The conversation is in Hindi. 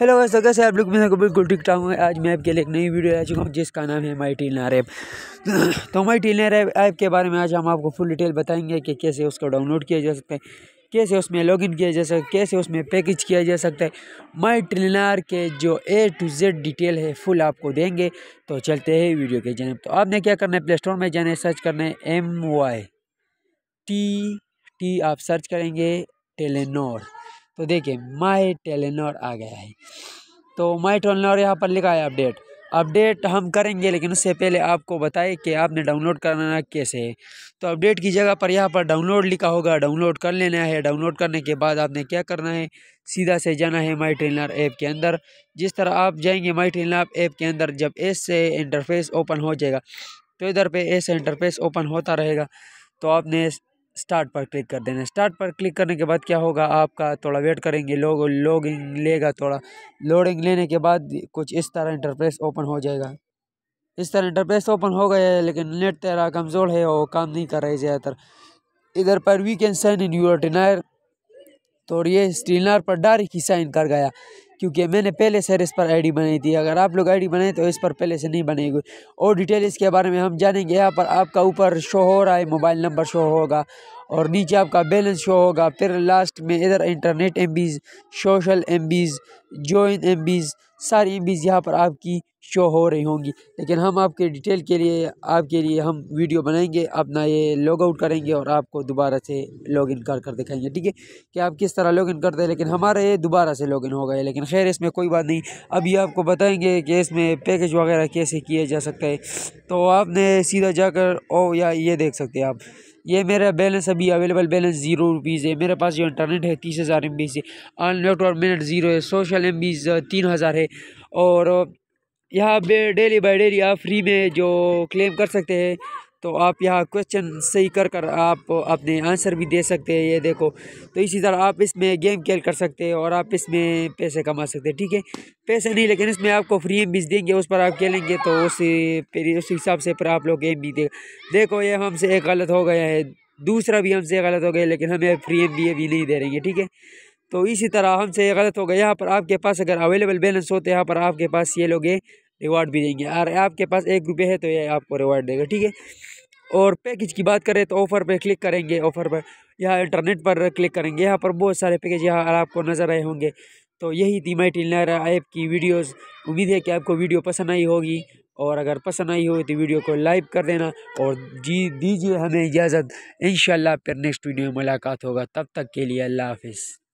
हेलो तो वैसे कैसे आप लोग मैं बिल्कुल ठीक ठाक हूँ आज मैं आपके लिए एक नई वीडियो आ चुका हूँ जिसका नाम है माई टीलनर ऐप तो माई टी ऐप ऐप के बारे में आज हम आपको फुल डिटेल बताएंगे कि कैसे उसको डाउनलोड किया जा सकता है कैसे उसमें लॉगिन किया जा सकता है कैसे उसमें पैकेज किया जा सकता है माई ट्रिलनार के जो ए टू जेड डिटेल है फुल आपको देंगे तो चलते हैं वीडियो के जाने तो आपने क्या करना है प्ले स्टोर में जाना है सर्च करना है एम वाई टी टी आप सर्च करेंगे टेलेनोर तो देखिए माई टेलीनोर आ गया है तो माई टेलीनोर यहाँ पर लिखा है अपडेट अपडेट हम करेंगे लेकिन उससे पहले आपको बताए कि आपने डाउनलोड करना कैसे है तो अपडेट की जगह पर यहाँ पर डाउनलोड लिखा होगा डाउनलोड कर लेना है डाउनलोड करने के बाद आपने क्या करना है सीधा से जाना है माई ट्रेनर ऐप के अंदर जिस तरह आप जाएंगे माई ट्रेनर ऐप के अंदर जब एस से इंटरफेस ओपन हो जाएगा तो इधर पे एस इंटरफेस ओपन होता रहेगा तो आपने स्टार्ट पर क्लिक कर देना स्टार्ट पर क्लिक करने के बाद क्या होगा आपका थोड़ा वेट करेंगे लोग लॉगिंग लेगा थोड़ा लोडिंग लेने के बाद कुछ इस तरह इंटरप्रेस ओपन हो जाएगा इस तरह इंटरप्रेस ओपन हो गया है लेकिन नेट तेरा कमज़ोर है और काम नहीं कर रहे ज़्यादातर इधर पर we can sign in your Telenor तो ये स्टीलनार पर डायरेक्ट ही साइन कर गया क्योंकि मैंने पहले से इस पर आईडी बनाई थी अगर आप लोग आईडी बनाए तो इस पर पहले से नहीं बनेगी और डिटेल इसके बारे में हम जानेंगे यहाँ पर आपका ऊपर शो हो रहा है मोबाइल नंबर शो होगा और नीचे आपका बैलेंस शो होगा फिर लास्ट में इधर internet M social MBs join M सारी एम यहाँ पर आपकी शो हो रही होंगी लेकिन हम आपके डिटेल के लिए आपके लिए हम वीडियो बनाएंगे अपना ये लॉग आउट करेंगे और आपको दोबारा से लॉग इन कर कर दिखाएंगे ठीक है कि आप किस तरह लॉग इन करते हैं लेकिन हमारा ये दोबारा से लॉग इन हो गया लेकिन खैर इसमें कोई बात नहीं अभी आपको बताएंगे कि इसमें पैकेज वगैरह कैसे किया जा सकता है तो आपने सीधा जाकर ओ या ये देख सकते हैं आप ये मेरा बैलेंस अभी अवेलेबल बैलेंस जीरो रुपीज़ है मेरे पास जो इंटरनेट है तीस हज़ार एम बी से नेटवर्क मिनट ज़ीरो है सोशल एम बीज तीन हज़ार है और यहाँ पे डेली बाई डेली आप फ्री में जो क्लेम कर सकते हैं तो आप यहाँ क्वेश्चन सही कर कर आप अपने आंसर भी दे सकते हैं ये देखो तो इसी तरह आप इसमें गेम खेल कर सकते हैं और आप इसमें पैसे कमा सकते हैं ठीक है पैसे नहीं लेकिन इसमें आपको फ्री एम बीज देंगे उस पर आप खेलेंगे तो उस फिर उस हिसाब से फिर आप लोग गेम भी देगा देखो ये हमसे एक गलत हो गया है दूसरा भी हमसे गलत हो गया लेकिन हमें फ्री एम भी नहीं दे रहेंगे ठीक है तो इसी तरह हमसे ये गलत हो गया यहाँ पर आपके पास अगर अवेलेबल बैलेंस हो तो यहाँ पर आपके पास ये लोग रिवार्ड भी देंगे और आपके पास एक रुपये है तो ये आपको रिवार्ड देगा ठीक है और पैकेज की बात करें तो ऑफ़र पर क्लिक करेंगे ऑफ़र पर यहाँ इंटरनेट पर क्लिक करेंगे यहाँ पर बहुत सारे पैकेज यहाँ आपको नज़र आए होंगे तो यही थी मैं टिलनर ऐप की वीडियोस उम्मीद है कि आपको वीडियो पसंद आई होगी और अगर पसंद आई हो तो वीडियो को लाइक कर देना और जी दीजिए हमें इजाज़त इन फिर नेक्स्ट वीडियो में मुलाकात होगा तब तक के लिए अल्लाह हाफिज़